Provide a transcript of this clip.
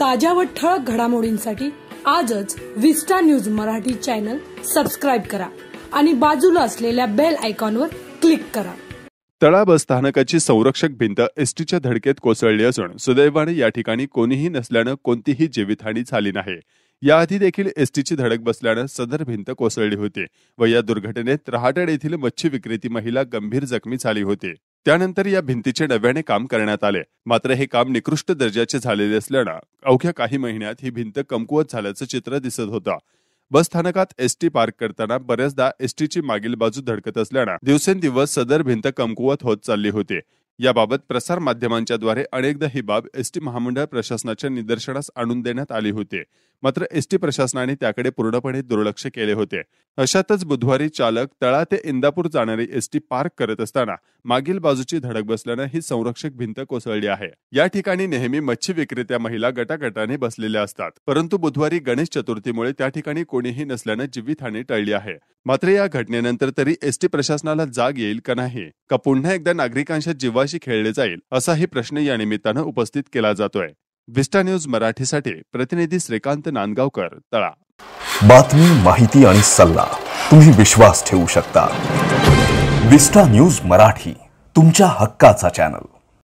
ताज्या व ठळक घडामोडींसाठी आजच Vista News Marathi channel subscribe करा आणि बाजूला असलेल्या बेल आयकॉनवर क्लिक करा तळा स्थानकाची संरक्षक भिंत एसटीच्या धडकेत कोसळली असून सुदैवाने या ठिकाणी कोणीही नसल्यानं कोणतीही जीवितहानी झाली नाही याआधी देखील एसटीची धडक बसल्यानं सदर भिंत कोसळली होती व या दुर्घटनेत रहाटड येथील मच्छी विक्रेती महिला गंभीर जखमी झाली होती त्यानंतर या भिंतीचे नव्याने काम करण्यात आले मात्र हे काम निकृष्ट दर्जाचे झालेले असल्यानं अवघ्या काही महिन्यात ही भिंत कमकुवत झाल्याचं चित्र दिसत होतं बस स्थानकात एसटी पार्क करताना बऱ्याचदा एसटीची मागील बाजू धडकत असल्यानं दिवसेंदिवस सदर भिंत कमकुवत होत चालली होती याबाबत प्रसारमाध्यमांच्याद्वारे अनेकदा ही बाब एसटी महामंडळ प्रशासनाच्या निदर्शनास आणून देण्यात आली होती मात्र एसटी प्रशासनाने त्याकडे पूर्णपणे दुर्लक्ष केले होते अशातच बुधवारी चालक तळा ते इंदापूर जाणारी एस टी पार्क करत असताना मागील बाजूची धडक बसल्यानं ही संरक्षक भिंत कोसळली आहे या ठिकाणी नेहमी मच्छी विक्रेत्या महिला गटागटाने बसलेल्या असतात परंतु बुधवारी गणेश चतुर्थीमुळे त्या ठिकाणी कोणीही नसल्यानं जीवितहानी टळली आहे मात्र या घटनेनंतर तरी एसटी प्रशासनाला जाग येईल का नाही का पुन्हा एकदा नागरिकांच्या जीवाशी खेळले जाईल असाही प्रश्न या निमित्तानं उपस्थित केला जातोय विस्टा न्यूज मराठीसाठी प्रतिनिधी श्रीकांत नांदगावकर तळा बातमी माहिती आणि सल्ला तुम्ही विश्वास ठेवू शकता विस्टा न्यूज मराठी तुमच्या हक्काचा चॅनल